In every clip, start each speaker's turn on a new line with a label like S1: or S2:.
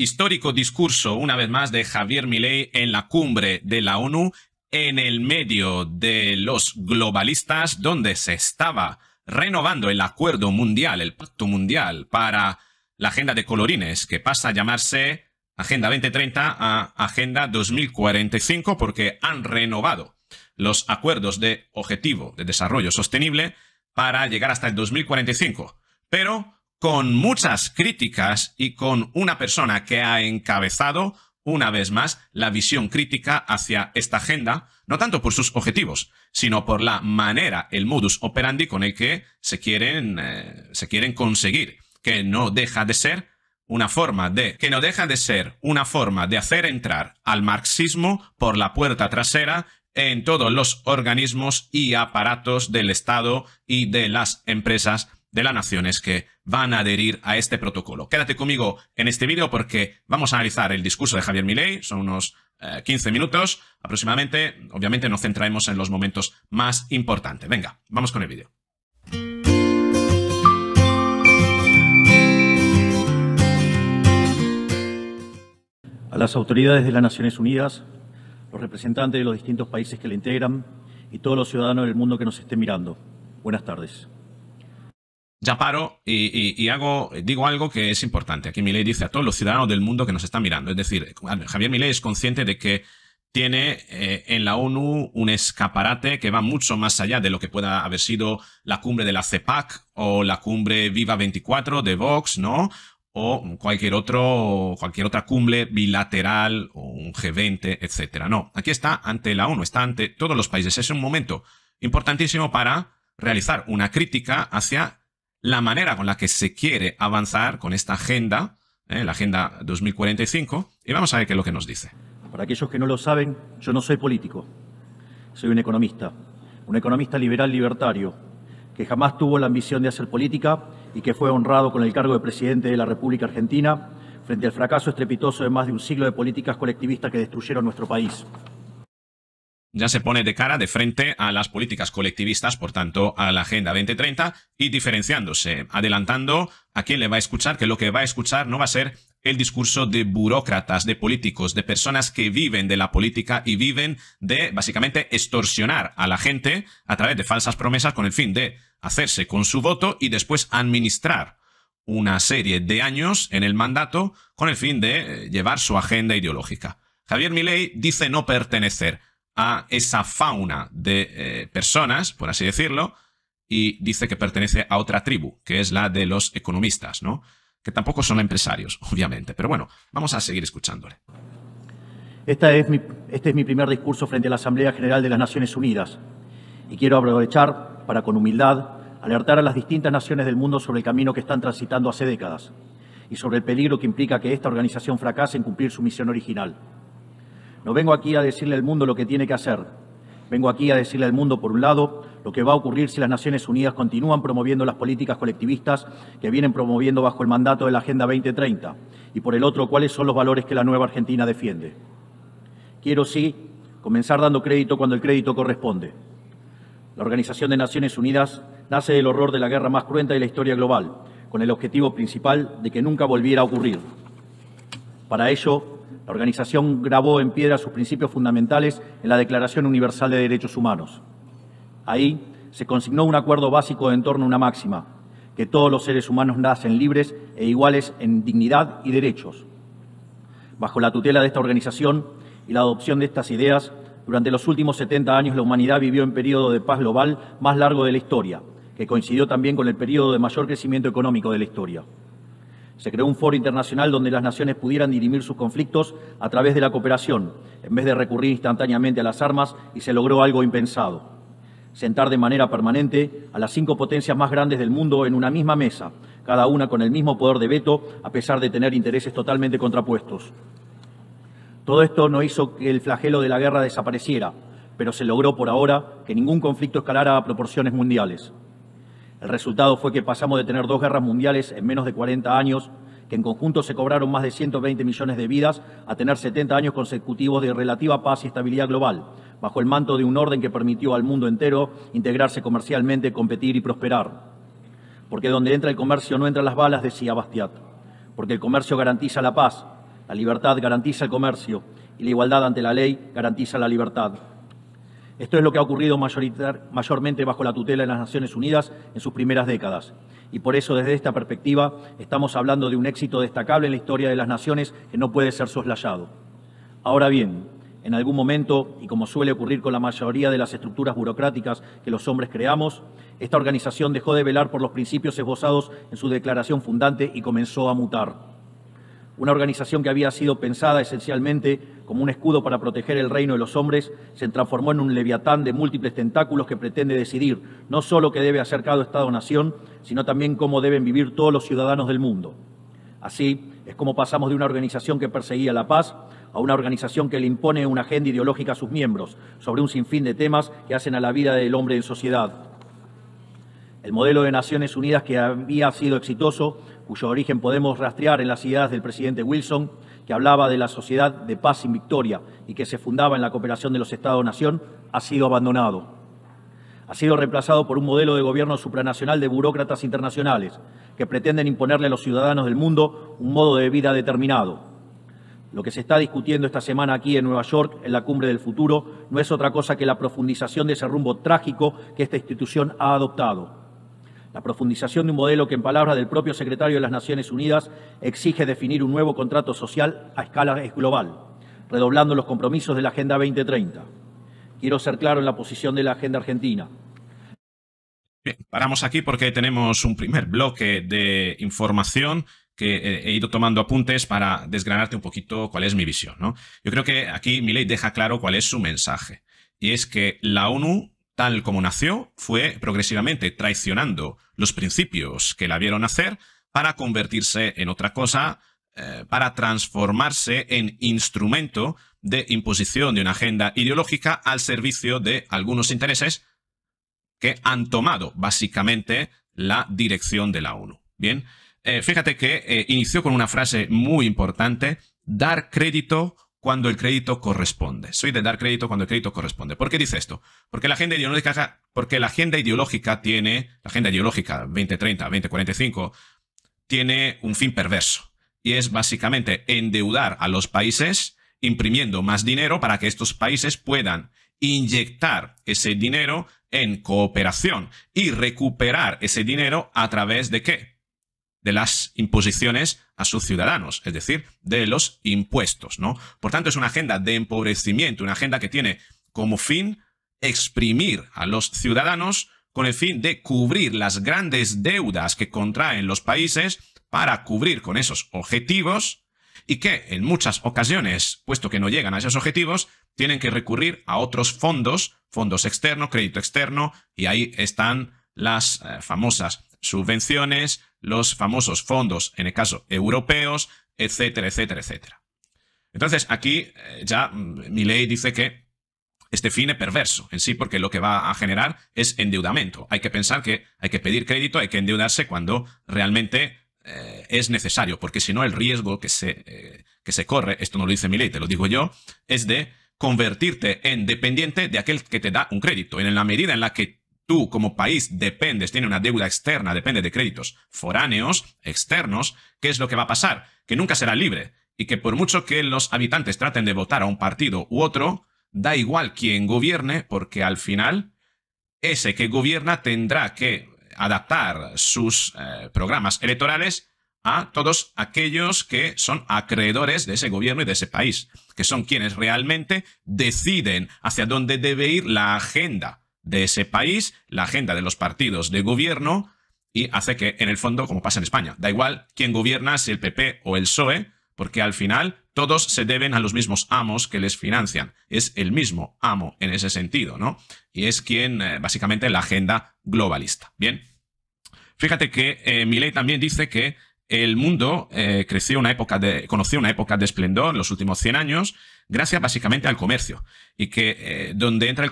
S1: Histórico discurso, una vez más, de Javier Milei en la cumbre de la ONU, en el medio de los globalistas, donde se estaba renovando el acuerdo mundial, el pacto mundial para la agenda de colorines, que pasa a llamarse Agenda 2030 a Agenda 2045, porque han renovado los acuerdos de objetivo de desarrollo sostenible para llegar hasta el 2045. Pero con muchas críticas y con una persona que ha encabezado una vez más la visión crítica hacia esta agenda, no tanto por sus objetivos, sino por la manera, el modus operandi con el que se quieren, eh, se quieren conseguir, que no deja de ser una forma de, que no deja de ser una forma de hacer entrar al marxismo por la puerta trasera en todos los organismos y aparatos del Estado y de las empresas de las naciones que van a adherir a este protocolo. Quédate conmigo en este vídeo porque vamos a analizar el discurso de Javier Milei, son unos 15 eh, minutos aproximadamente, obviamente nos centraremos en los momentos más importantes. Venga, vamos con el vídeo.
S2: A las autoridades de las Naciones Unidas, los representantes de los distintos países que le integran y todos los ciudadanos del mundo que nos estén mirando. Buenas tardes
S1: ya paro y, hago, digo algo que es importante. Aquí Milei dice a todos los ciudadanos del mundo que nos están mirando. Es decir, Javier Milei es consciente de que tiene eh, en la ONU un escaparate que va mucho más allá de lo que pueda haber sido la cumbre de la CEPAC o la cumbre Viva 24 de Vox, ¿no? O cualquier, otro, cualquier otra cumbre bilateral o un G20, etcétera. No, aquí está ante la ONU, está ante todos los países. Es un momento importantísimo para realizar una crítica hacia la manera con la que se quiere avanzar con esta agenda, eh, la Agenda 2045, y vamos a ver qué es lo que nos dice.
S2: Para aquellos que no lo saben, yo no soy político, soy un economista, un economista liberal libertario, que jamás tuvo la ambición de hacer política y que fue honrado con el cargo de presidente de la República Argentina frente al fracaso estrepitoso de más de un siglo de políticas colectivistas que destruyeron nuestro país
S1: ya se pone de cara, de frente a las políticas colectivistas, por tanto, a la Agenda 2030 y diferenciándose, adelantando a quién le va a escuchar, que lo que va a escuchar no va a ser el discurso de burócratas, de políticos, de personas que viven de la política y viven de básicamente extorsionar a la gente a través de falsas promesas con el fin de hacerse con su voto y después administrar una serie de años en el mandato con el fin de eh, llevar su agenda ideológica. Javier Milei dice no pertenecer a esa fauna de eh, personas, por así decirlo, y dice que pertenece a otra tribu, que es la de los economistas, ¿no? Que tampoco son empresarios, obviamente. Pero bueno, vamos a seguir escuchándole.
S2: Esta es mi, este es mi primer discurso frente a la Asamblea General de las Naciones Unidas y quiero aprovechar para, con humildad, alertar a las distintas naciones del mundo sobre el camino que están transitando hace décadas y sobre el peligro que implica que esta organización fracase en cumplir su misión original. No vengo aquí a decirle al mundo lo que tiene que hacer. Vengo aquí a decirle al mundo, por un lado, lo que va a ocurrir si las Naciones Unidas continúan promoviendo las políticas colectivistas que vienen promoviendo bajo el mandato de la Agenda 2030, y por el otro, cuáles son los valores que la nueva Argentina defiende. Quiero, sí, comenzar dando crédito cuando el crédito corresponde. La Organización de Naciones Unidas nace del horror de la guerra más cruenta de la historia global, con el objetivo principal de que nunca volviera a ocurrir. Para ello, la organización grabó en piedra sus principios fundamentales en la Declaración Universal de Derechos Humanos. Ahí se consignó un acuerdo básico en torno a una máxima, que todos los seres humanos nacen libres e iguales en dignidad y derechos. Bajo la tutela de esta organización y la adopción de estas ideas, durante los últimos 70 años la humanidad vivió en periodo de paz global más largo de la historia, que coincidió también con el periodo de mayor crecimiento económico de la historia. Se creó un foro internacional donde las naciones pudieran dirimir sus conflictos a través de la cooperación, en vez de recurrir instantáneamente a las armas, y se logró algo impensado. Sentar de manera permanente a las cinco potencias más grandes del mundo en una misma mesa, cada una con el mismo poder de veto, a pesar de tener intereses totalmente contrapuestos. Todo esto no hizo que el flagelo de la guerra desapareciera, pero se logró por ahora que ningún conflicto escalara a proporciones mundiales. El resultado fue que pasamos de tener dos guerras mundiales en menos de 40 años, que en conjunto se cobraron más de 120 millones de vidas, a tener 70 años consecutivos de relativa paz y estabilidad global, bajo el manto de un orden que permitió al mundo entero integrarse comercialmente, competir y prosperar. Porque donde entra el comercio no entran las balas, decía Bastiat. Porque el comercio garantiza la paz, la libertad garantiza el comercio y la igualdad ante la ley garantiza la libertad. Esto es lo que ha ocurrido mayormente bajo la tutela de las Naciones Unidas en sus primeras décadas. Y por eso, desde esta perspectiva, estamos hablando de un éxito destacable en la historia de las naciones que no puede ser soslayado. Ahora bien, en algún momento, y como suele ocurrir con la mayoría de las estructuras burocráticas que los hombres creamos, esta organización dejó de velar por los principios esbozados en su declaración fundante y comenzó a mutar. Una organización que había sido pensada esencialmente como un escudo para proteger el reino de los hombres, se transformó en un leviatán de múltiples tentáculos que pretende decidir no solo qué debe hacer cada Estado-nación, sino también cómo deben vivir todos los ciudadanos del mundo. Así es como pasamos de una organización que perseguía la paz a una organización que le impone una agenda ideológica a sus miembros sobre un sinfín de temas que hacen a la vida del hombre en sociedad. El modelo de Naciones Unidas que había sido exitoso cuyo origen podemos rastrear en las ideas del presidente Wilson, que hablaba de la sociedad de paz sin victoria y que se fundaba en la cooperación de los Estados-Nación, ha sido abandonado. Ha sido reemplazado por un modelo de gobierno supranacional de burócratas internacionales que pretenden imponerle a los ciudadanos del mundo un modo de vida determinado. Lo que se está discutiendo esta semana aquí en Nueva York, en la Cumbre del Futuro, no es otra cosa que la profundización de ese rumbo trágico que esta institución ha adoptado la profundización de un modelo que, en palabras del propio secretario de las Naciones Unidas, exige definir un nuevo contrato social a escala global, redoblando los compromisos de la Agenda 2030. Quiero ser claro en la posición de la Agenda Argentina.
S1: Bien, paramos aquí porque tenemos un primer bloque de información que eh, he ido tomando apuntes para desgranarte un poquito cuál es mi visión. ¿no? Yo creo que aquí ley deja claro cuál es su mensaje. Y es que la ONU tal como nació, fue progresivamente traicionando los principios que la vieron hacer para convertirse en otra cosa, eh, para transformarse en instrumento de imposición de una agenda ideológica al servicio de algunos intereses que han tomado básicamente la dirección de la ONU. Bien, eh, fíjate que eh, inició con una frase muy importante, dar crédito cuando el crédito corresponde. Soy de dar crédito cuando el crédito corresponde. ¿Por qué dice esto? Porque la agenda ideológica, porque la agenda ideológica tiene, la agenda ideológica 2030, 2045, tiene un fin perverso. Y es básicamente endeudar a los países imprimiendo más dinero para que estos países puedan inyectar ese dinero en cooperación y recuperar ese dinero a través de qué? de las imposiciones a sus ciudadanos, es decir, de los impuestos, ¿no? Por tanto, es una agenda de empobrecimiento, una agenda que tiene como fin exprimir a los ciudadanos con el fin de cubrir las grandes deudas que contraen los países para cubrir con esos objetivos y que en muchas ocasiones, puesto que no llegan a esos objetivos, tienen que recurrir a otros fondos, fondos externos, crédito externo, y ahí están las eh, famosas subvenciones, los famosos fondos, en el caso europeos, etcétera, etcétera, etcétera. Entonces, aquí eh, ya mm, mi ley dice que este fin es perverso en sí porque lo que va a generar es endeudamiento. Hay que pensar que hay que pedir crédito, hay que endeudarse cuando realmente eh, es necesario, porque si no el riesgo que se, eh, que se corre, esto no lo dice mi ley, te lo digo yo, es de convertirte en dependiente de aquel que te da un crédito. En la medida en la que tú como país dependes, tiene una deuda externa, depende de créditos foráneos, externos, ¿qué es lo que va a pasar? Que nunca será libre y que por mucho que los habitantes traten de votar a un partido u otro, da igual quién gobierne, porque al final ese que gobierna tendrá que adaptar sus eh, programas electorales a todos aquellos que son acreedores de ese gobierno y de ese país, que son quienes realmente deciden hacia dónde debe ir la agenda de ese país, la agenda de los partidos de gobierno y hace que, en el fondo, como pasa en España, da igual quién gobierna, si el PP o el PSOE, porque al final todos se deben a los mismos amos que les financian. Es el mismo amo en ese sentido, ¿no? Y es quien, eh, básicamente, la agenda globalista. Bien. Fíjate que eh, Milei también dice que el mundo eh, creció una época de, conoció una época de esplendor los últimos años gracias, básicamente, al comercio comercio... y que eh, donde entra el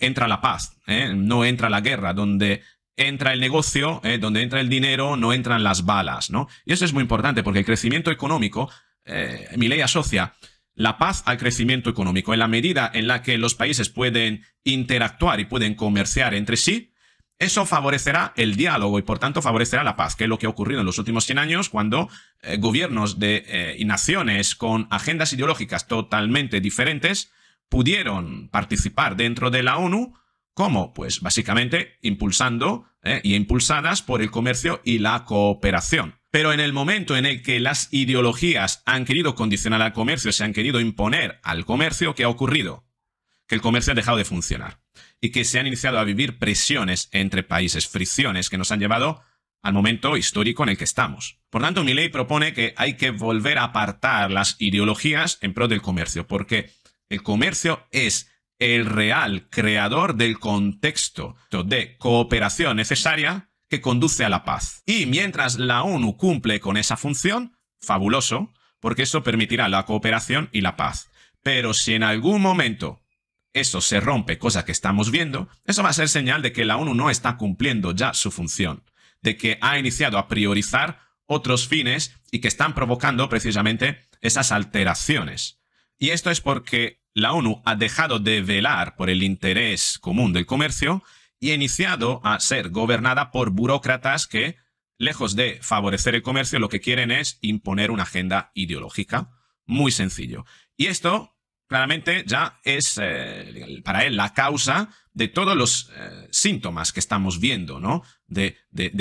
S1: entra la paz, ¿eh? no entra la guerra, donde entra el negocio, ¿eh? donde entra el dinero, no entran las balas, ¿no? Y eso es muy importante porque el crecimiento económico, eh, mi ley asocia la paz al crecimiento económico. En la medida en la que los países pueden interactuar y pueden comerciar entre sí, eso favorecerá el diálogo y por tanto favorecerá la paz, que es lo que ha ocurrido en los últimos 100 años cuando gobiernos de, y naciones con agendas ideológicas totalmente diferentes pudieron participar dentro de la ONU, ¿cómo? Pues básicamente impulsando eh, y impulsadas por el comercio y la cooperación. Pero en el momento en el que las ideologías han querido condicionar al comercio, se han querido imponer al comercio, ¿qué ha ocurrido? Que el comercio ha dejado de funcionar y que se han iniciado a vivir presiones entre países, fricciones que nos han llevado al momento histórico en el que estamos. Por tanto, mi ley propone que hay que volver a apartar las ideologías en pro del comercio, porque el comercio es el real creador del contexto de cooperación necesaria que conduce a la paz. Y mientras la ONU cumple con esa función, fabuloso, porque eso permitirá la cooperación y la paz. Pero si en algún momento eso se rompe, cosa que estamos viendo, eso va a ser señal de que la ONU no está cumpliendo ya su función, de que ha iniciado a priorizar otros fines y que están provocando precisamente esas alteraciones y esto es porque la ONU ha dejado de velar por el interés común del comercio y ha iniciado a ser gobernada por burócratas que, lejos de favorecer el comercio, lo que quieren es imponer una agenda ideológica. Muy sencillo. Y esto, claramente, ya es eh, para él la causa de todos los eh, síntomas que estamos viendo, ¿no? De,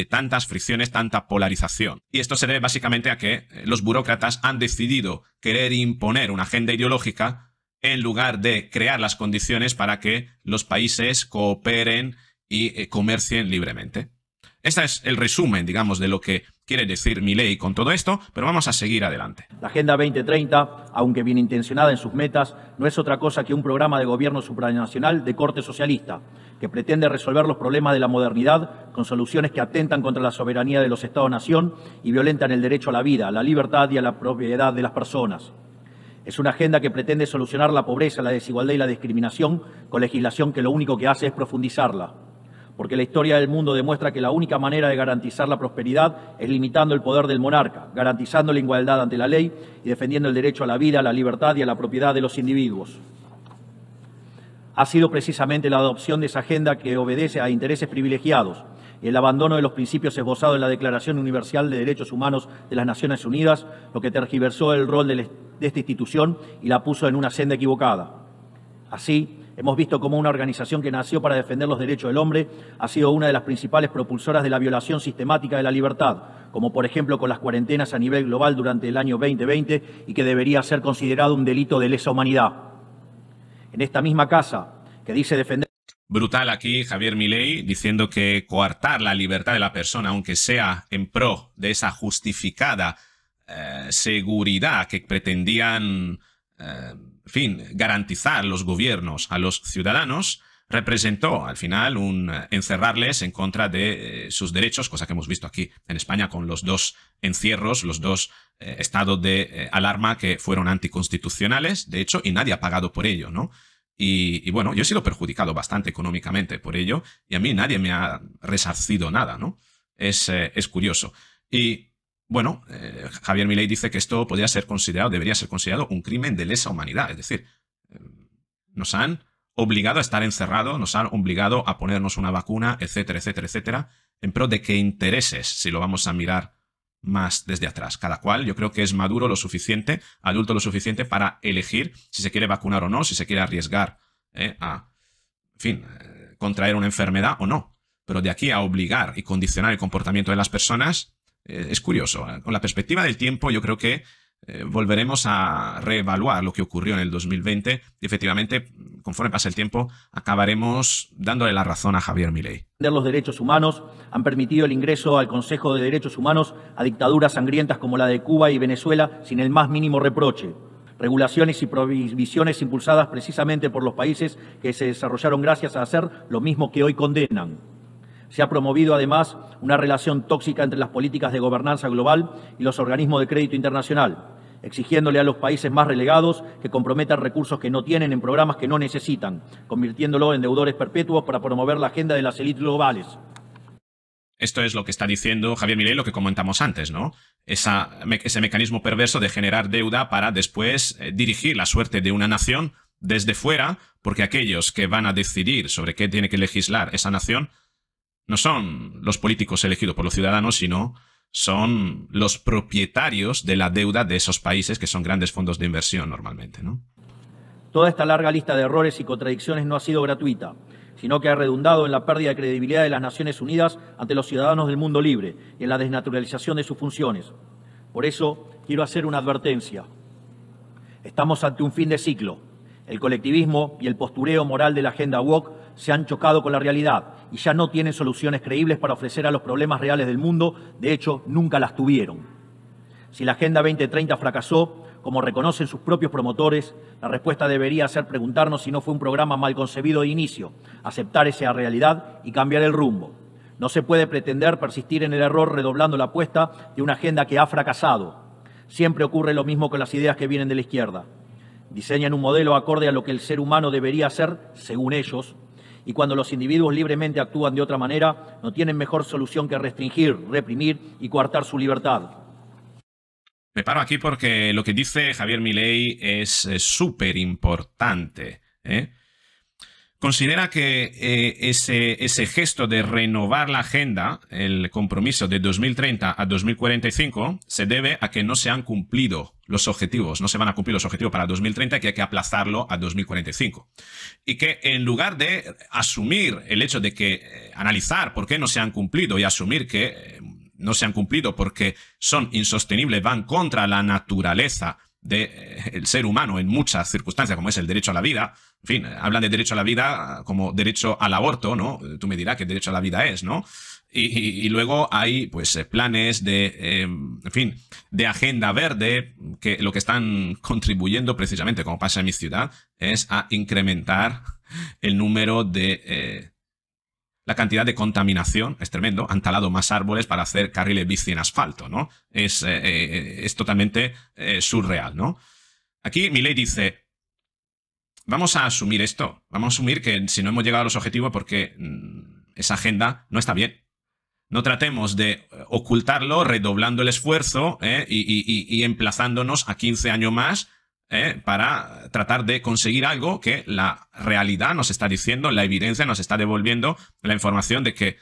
S1: tantas fricciones, tanta polarización. Y esto se debe básicamente a que eh, los burócratas han decidido querer imponer una agenda ideológica en lugar de crear las condiciones para que los países cooperen y eh, comercien libremente. Este es el resumen, digamos, de lo que quiere decir mi ley con todo esto, pero vamos a seguir adelante. La Agenda
S2: 2030, aunque bien intencionada en sus metas, no es otra cosa que un programa de gobierno supranacional de corte socialista, que pretende resolver los problemas de la modernidad con soluciones que atentan contra la soberanía de los Estados-nación y violentan el derecho a la vida, a la libertad y a la propiedad de las personas. Es una agenda que pretende solucionar la pobreza, la desigualdad y la discriminación con legislación que lo único que hace es profundizarla porque la historia del mundo demuestra que la única manera de garantizar la prosperidad es limitando el poder del monarca, garantizando la igualdad ante la ley y defendiendo el derecho a la vida, a la libertad y a la propiedad de los individuos. Ha sido precisamente la adopción de esa agenda que obedece a intereses privilegiados, y el abandono de los principios esbozados en la Declaración Universal de Derechos Humanos de las Naciones Unidas, lo que tergiversó el rol de esta institución y la puso en una senda equivocada. Así, Hemos visto cómo una organización que nació para defender los derechos del hombre ha sido una de las principales propulsoras de la violación sistemática de la libertad, como por ejemplo con las cuarentenas a nivel global durante el año 2020 y que debería ser considerado un delito de lesa humanidad. En esta misma casa,
S1: que dice defender... Brutal aquí Javier Milei diciendo que coartar la libertad de la persona, aunque sea en pro de esa justificada eh, seguridad que pretendían... Eh, fin, garantizar los gobiernos a los ciudadanos, representó al final un eh, encerrarles en contra de eh, sus derechos, cosa que hemos visto aquí en España con los dos encierros, los dos eh, estados de alarma que fueron anticonstitucionales, de hecho, y nadie ha pagado por ello, ¿no? Y, bueno, yo he sido perjudicado bastante económicamente por ello, y a mí nadie me ha resarcido nada, ¿no? Es, es curioso. Y bueno, eh, Javier Milei dice que esto podría ser considerado, debería ser considerado un crimen de lesa humanidad. Es decir, em, nos han obligado a estar encerrados, nos han obligado a ponernos una vacuna, etcétera, etcétera, etcétera, en pro de qué intereses, si lo vamos a mirar más desde atrás. Cada cual yo creo que es maduro lo suficiente, adulto lo suficiente para elegir si se quiere vacunar o no, si se quiere arriesgar eh, a, en fin, eh, contraer una enfermedad o no. Pero de aquí a obligar y condicionar el comportamiento de las personas, eh, es curioso. ¿eh? Con la perspectiva del tiempo, yo creo que eh, volveremos a reevaluar lo que ocurrió en el 2020 y efectivamente, conforme pasa el tiempo, acabaremos dándole la razón a Javier Milei.
S2: Los derechos humanos han permitido el ingreso al Consejo de Derechos Humanos a dictaduras sangrientas como la de Cuba y Venezuela sin el más mínimo reproche. Regulaciones y prohibiciones impulsadas precisamente por los países que se desarrollaron gracias a hacer lo mismo que hoy condenan. Se ha promovido además una relación tóxica entre las políticas de gobernanza global y los organismos de crédito internacional, exigiéndole a los países más relegados que comprometan recursos que no tienen en programas que no necesitan, convirtiéndolo en deudores perpetuos para promover la agenda de las élites globales.
S1: Esto es lo que está diciendo Javier Milei, lo que comentamos antes, ¿no? ese mecanismo perverso de generar deuda para después eh, dirigir la suerte de una nación desde fuera, porque aquellos que van a decidir sobre qué tiene que legislar esa nación no son los políticos elegidos por los ciudadanos, sino son los propietarios de la deuda de esos países, que son grandes fondos de inversión normalmente. ¿no?
S2: Toda esta larga lista de errores y contradicciones no ha sido gratuita, sino que ha redundado en la pérdida de credibilidad de las Naciones Unidas ante los ciudadanos del mundo libre y en la desnaturalización de sus funciones. Por eso quiero hacer una advertencia. Estamos ante un fin de ciclo el colectivismo y el postureo moral de la agenda WOC se han chocado con la realidad y ya no tienen soluciones creíbles para ofrecer a los problemas reales del mundo, de hecho, nunca las tuvieron. Si la Agenda 2030 fracasó, como reconocen sus propios promotores, la respuesta debería ser preguntarnos si no fue un programa mal concebido de inicio, aceptar esa realidad y cambiar el rumbo. No se puede pretender persistir en el error redoblando la apuesta de una agenda que ha fracasado. Siempre ocurre lo mismo con las ideas que vienen de la izquierda diseñan un modelo acorde a lo que el ser humano debería ser, según ellos, y cuando los individuos libremente actúan de otra manera, no tienen mejor solución que restringir, reprimir y coartar su libertad.
S1: Me paro aquí porque lo que dice Javier Milei es súper importante. ¿eh? considera que eh, ese, gesto de renovar la agenda, el compromiso de 2030 a 2045, se debe a que no se han cumplido los objetivos, no se van a cumplir los objetivos para 2030, que hay que aplazarlo a 2045. Y que en lugar de asumir el hecho de que, eh, analizar por qué no se han cumplido y asumir que eh, no se han cumplido porque son insostenibles, van contra la naturaleza del eh, ser humano en muchas circunstancias, como es el derecho a la vida. En fin, eh, hablan de derecho a la vida ah, como derecho al aborto, ¿no? Eh, tú me dirás qué derecho a la vida es, ¿no? Y, luego hay, pues, planes de, em, en fin, de agenda verde, que lo que están contribuyendo precisamente, como pasa en mi ciudad, es a incrementar el número de la cantidad de contaminación es tremendo. Han talado más árboles para hacer carriles bici en asfalto, ¿no? Es, eh, eh, es totalmente eh, surreal, ¿no? Aquí mi dice, vamos a asumir esto, vamos a asumir que si no hemos llegado a los objetivos porque mm, esa agenda no está bien. No tratemos de ocultarlo redoblando el esfuerzo y, emplazándonos a 15 años más eh, para tratar de conseguir algo que la realidad nos está diciendo, la evidencia nos está devolviendo la información de que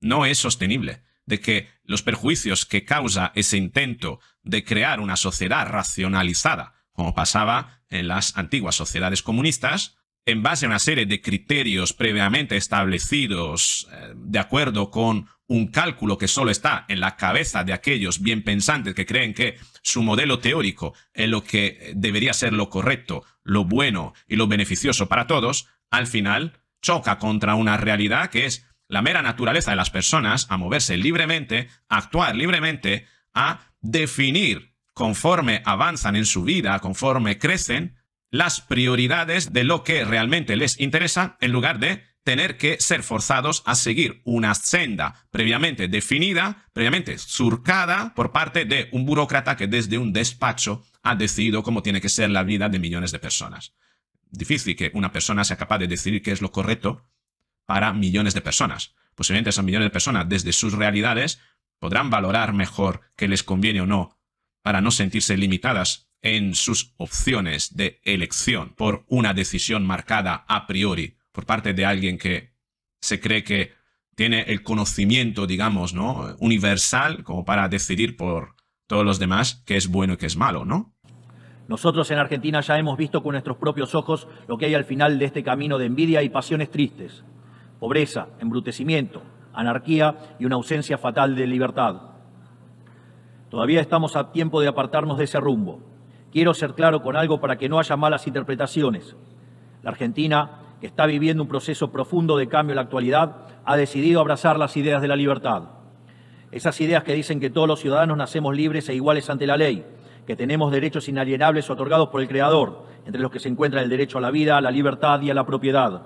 S1: no es sostenible, de que los perjuicios que causa ese intento de crear una sociedad racionalizada, como pasaba en las antiguas sociedades comunistas, en base a una serie de criterios previamente establecidos eh, de acuerdo con un cálculo que solo está en la cabeza de aquellos bien pensantes que creen que su modelo teórico es lo que debería ser lo correcto, lo bueno y lo beneficioso para todos, al final choca contra una realidad que es la mera naturaleza de las personas a moverse libremente, a actuar libremente, a definir conforme avanzan en su vida, conforme crecen, las prioridades de lo que realmente les interesa en lugar de tener que ser forzados a seguir una senda previamente definida, previamente surcada por parte de un burócrata que desde un despacho ha decidido cómo tiene que ser la vida de millones de personas. Difícil que una persona sea capaz de decidir qué es lo correcto para millones de personas. Posiblemente esas millones de personas desde sus realidades podrán valorar mejor qué les conviene o no para no sentirse limitadas en sus opciones de elección por una decisión marcada a priori por parte de alguien que se cree que tiene el conocimiento, digamos, ¿no? Universal como para decidir por todos los demás qué es bueno y qué es malo, ¿no?
S2: Nosotros en Argentina ya hemos visto con nuestros propios ojos lo que hay al final de este camino de envidia y pasiones tristes, pobreza, embrutecimiento, anarquía y una ausencia fatal de libertad. Todavía estamos a tiempo de apartarnos de ese rumbo. Quiero ser claro con algo para que no haya malas interpretaciones. La Argentina, que está viviendo un proceso profundo de cambio en la actualidad, ha decidido abrazar las ideas de la libertad. Esas ideas que dicen que todos los ciudadanos nacemos libres e iguales ante la ley, que tenemos derechos inalienables otorgados por el Creador, entre los que se encuentra el derecho a la vida, a la libertad y a la propiedad.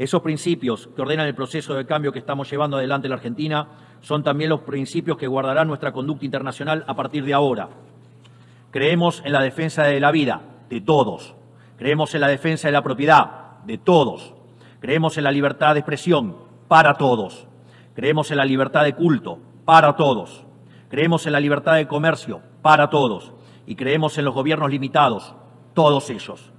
S2: Esos principios que ordenan el proceso de cambio que estamos llevando adelante en la Argentina son también los principios que guardarán nuestra conducta internacional a partir de ahora. Creemos en la defensa de la vida, de todos. Creemos en la defensa de la propiedad, de todos. Creemos en la libertad de expresión, para todos. Creemos en la libertad de culto, para todos. Creemos en la libertad de comercio, para todos. Y creemos en los gobiernos limitados, todos ellos.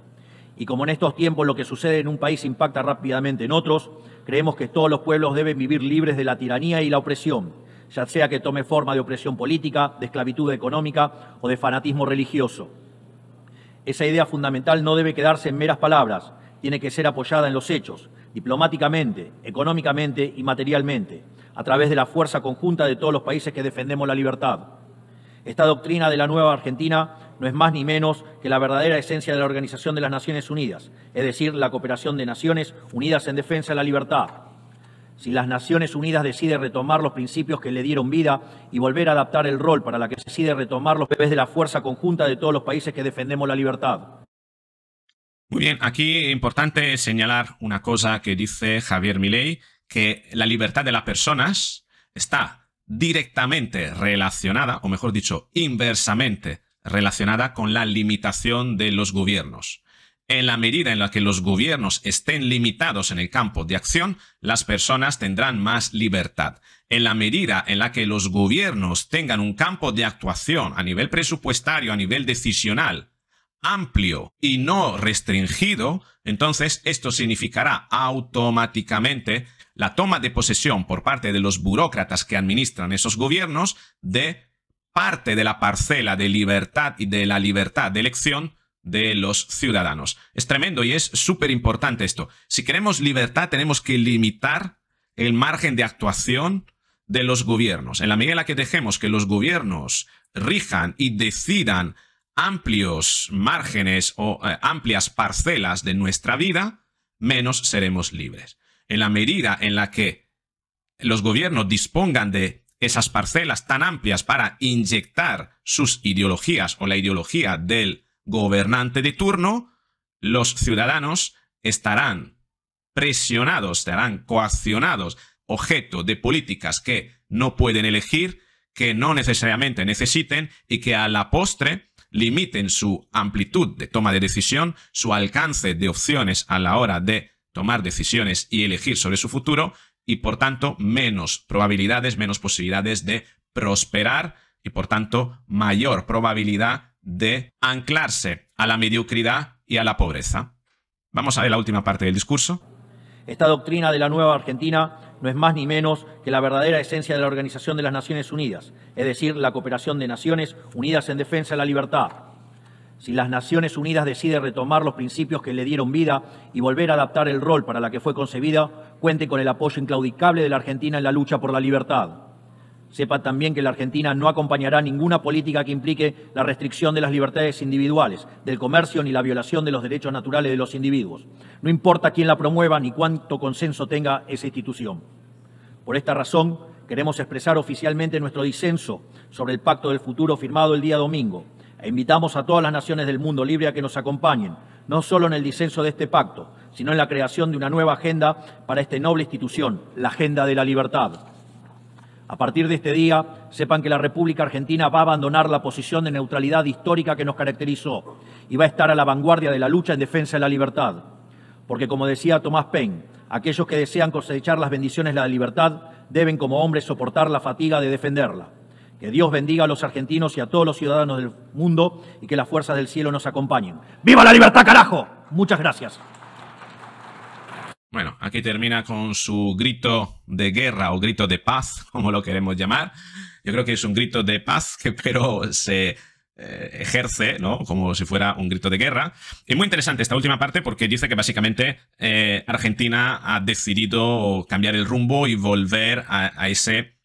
S2: Y como en estos tiempos lo que sucede en un país impacta rápidamente en otros, creemos que todos los pueblos deben vivir libres de la tiranía y la opresión ya sea que tome forma de opresión política, de esclavitud económica o de fanatismo religioso. Esa idea fundamental no debe quedarse en meras palabras, tiene que ser apoyada en los hechos, diplomáticamente, económicamente y materialmente, a través de la fuerza conjunta de todos los países que defendemos la libertad. Esta doctrina de la nueva Argentina no es más ni menos que la verdadera esencia de la Organización de las Naciones Unidas, es decir, la cooperación de naciones unidas en defensa de la libertad, si las Naciones Unidas decide retomar los principios que le dieron vida y volver a adaptar el rol para la que se decide retomar los bebés de la fuerza conjunta de todos los países que defendemos la libertad.
S1: Muy bien, aquí es importante señalar una cosa que dice Javier Milei, que la libertad de las personas está directamente relacionada, o mejor dicho, inversamente relacionada con la limitación de los gobiernos. En la medida en la que los gobiernos estén limitados en el campo de acción, las personas tendrán más libertad. En la medida en la que los gobiernos tengan un campo de actuación a nivel presupuestario, a nivel decisional, amplio y no restringido, entonces esto significará automáticamente la toma de posesión por parte de los burócratas que administran esos gobiernos de parte de la parcela de libertad y de la libertad de elección de los ciudadanos. Es tremendo y es súper importante esto. Si queremos libertad, tenemos que limitar el margen de actuación de los gobiernos. En la medida en la que dejemos que los gobiernos rijan y decidan amplios márgenes o eh, amplias parcelas de nuestra vida, menos seremos libres. En la medida en la que los gobiernos dispongan de esas parcelas tan amplias para inyectar sus ideologías o la ideología del gobernante de turno, los ciudadanos estarán presionados, estarán coaccionados, objeto de políticas que no pueden elegir, que no necesariamente necesiten y que a la postre limiten su amplitud de toma de decisión, su alcance de opciones a la hora de tomar decisiones y elegir sobre su futuro y por tanto menos probabilidades, menos posibilidades de prosperar y por tanto mayor probabilidad de anclarse a la mediocridad y a la pobreza. Vamos a ver la última parte del discurso.
S2: Esta doctrina de la nueva Argentina no es más ni menos que la verdadera esencia de la Organización de las Naciones Unidas, es decir, la cooperación de naciones unidas en defensa de la libertad. Si las Naciones Unidas decide retomar los principios que le dieron vida y volver a adaptar el rol para la que fue concebida, cuente con el apoyo inclaudicable de la Argentina en la lucha por la libertad. Sepa también que la Argentina no acompañará ninguna política que implique la restricción de las libertades individuales, del comercio ni la violación de los derechos naturales de los individuos. No importa quién la promueva ni cuánto consenso tenga esa institución. Por esta razón, queremos expresar oficialmente nuestro disenso sobre el Pacto del Futuro firmado el día domingo e invitamos a todas las naciones del mundo libre a que nos acompañen, no solo en el disenso de este pacto, sino en la creación de una nueva agenda para esta noble institución, la Agenda de la Libertad. A partir de este día, sepan que la República Argentina va a abandonar la posición de neutralidad histórica que nos caracterizó y va a estar a la vanguardia de la lucha en defensa de la libertad. Porque, como decía Tomás Paine, aquellos que desean cosechar las bendiciones de la libertad deben, como hombres, soportar la fatiga de defenderla. Que Dios bendiga a los argentinos y a todos los ciudadanos del mundo y que las fuerzas del cielo nos acompañen. ¡Viva la libertad, carajo! Muchas gracias.
S1: Bueno, aquí termina con su grito de guerra o grito de paz, como lo queremos llamar. Yo creo que es un grito de paz que pero se eh, ejerce, ¿no? Como si fuera un grito de guerra. Y muy interesante esta última parte porque dice que básicamente eh, Argentina ha decidido cambiar el rumbo y volver a, ese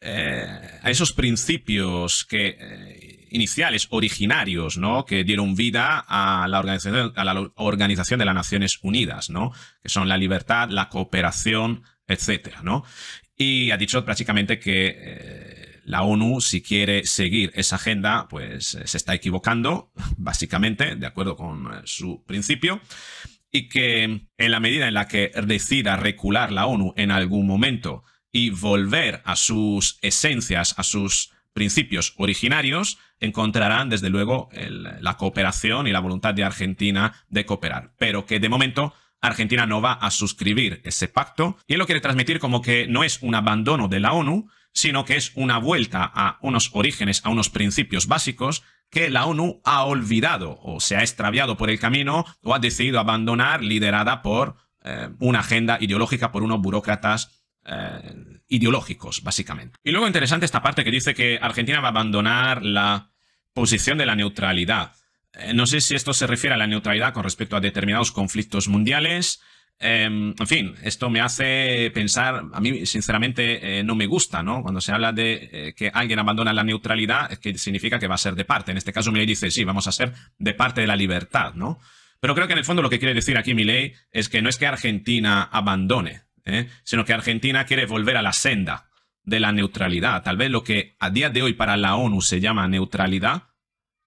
S1: eh, a esos principios que iniciales, originarios, ¿no? Que dieron vida a la, organización, a la Organización de las Naciones Unidas, ¿no? Que son la libertad, la cooperación, etcétera, ¿no? Y ha dicho prácticamente que eh, la ONU, si quiere seguir esa agenda, pues eh, se está equivocando, básicamente, de acuerdo con eh, su principio y que en la medida en la que decida recular la ONU en algún momento y volver a sus esencias, a sus principios originarios, encontrarán desde luego la cooperación y la voluntad de Argentina de cooperar, pero que de momento Argentina no va a suscribir ese pacto y él lo quiere transmitir como que no es un abandono de la ONU, sino que es una vuelta a unos orígenes, a unos principios básicos que la ONU ha olvidado o se ha extraviado por el camino o ha decidido abandonar liderada por eh, una agenda ideológica, por unos burócratas eh, ideológicos, básicamente. Y luego interesante esta parte que dice que Argentina va a abandonar la posición de la neutralidad. Eh, no sé si esto se refiere a la neutralidad con respecto a determinados conflictos mundiales. Em, en fin, esto me hace pensar, a mí sinceramente eh, no me gusta, ¿no? Cuando se habla de eh, que alguien abandona la neutralidad, es que significa que va a ser de parte. En este caso, Milei dice, sí, vamos a ser de parte de la libertad, ¿no? Pero creo que en el fondo lo que quiere decir aquí Milei es que no es que Argentina abandone ¿eh? sino que Argentina quiere volver a la senda de la neutralidad. Tal vez lo que a día de hoy para la ONU se llama neutralidad,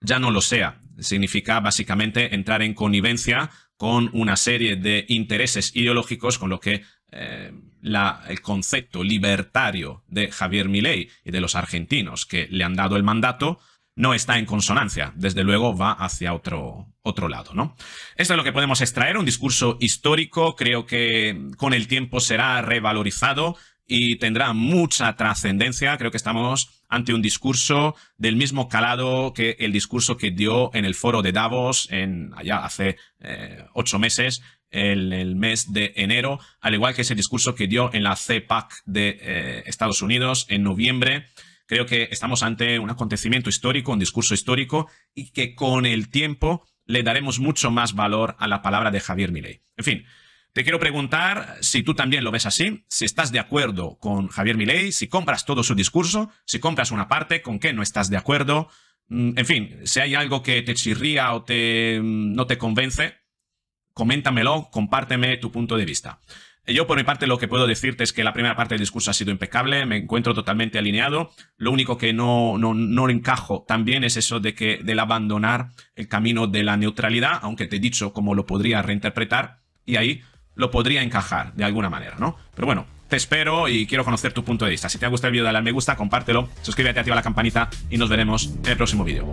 S1: ya no lo sea. Significa básicamente entrar en connivencia con una serie de intereses ideológicos con lo que eh, el concepto libertario de Javier Milei y de los argentinos que le han dado el mandato no está en consonancia, desde luego va hacia otro, otro lado. ¿no? Esto es lo que podemos extraer, un discurso histórico, creo que con el tiempo será revalorizado y tendrá mucha trascendencia, creo que estamos ante un discurso del mismo calado que el discurso que dio en el foro de Davos en, allá hace eh, ocho meses en el, mes de enero, al igual que ese discurso que dio en la CEPAC de eh, Estados Unidos en noviembre. Creo que estamos ante un acontecimiento histórico, un discurso histórico, y que con el tiempo le daremos mucho más valor a la palabra de Javier Milei. En fin, te quiero preguntar si tú también lo ves así, si estás de acuerdo con Javier Milei, si compras todo su discurso, si compras una parte, con qué no estás de acuerdo. Mm, en fin, si hay algo que te chirría o te, mm, no te convence, coméntamelo, compárteme tu punto de vista. Yo, por mi parte, lo que puedo decirte es que la primera parte del discurso ha sido impecable, me encuentro totalmente alineado. Lo único que no, no, no encajo también es eso de que del abandonar el camino de la neutralidad, aunque te he dicho cómo lo podría reinterpretar, y ahí lo podría encajar de alguna manera, ¿no? Pero bueno, te espero y quiero conocer tu punto de vista. Si te ha gustado el vídeo, dale al me gusta, compártelo, suscríbete, activa la campanita y nos veremos en el próximo vídeo.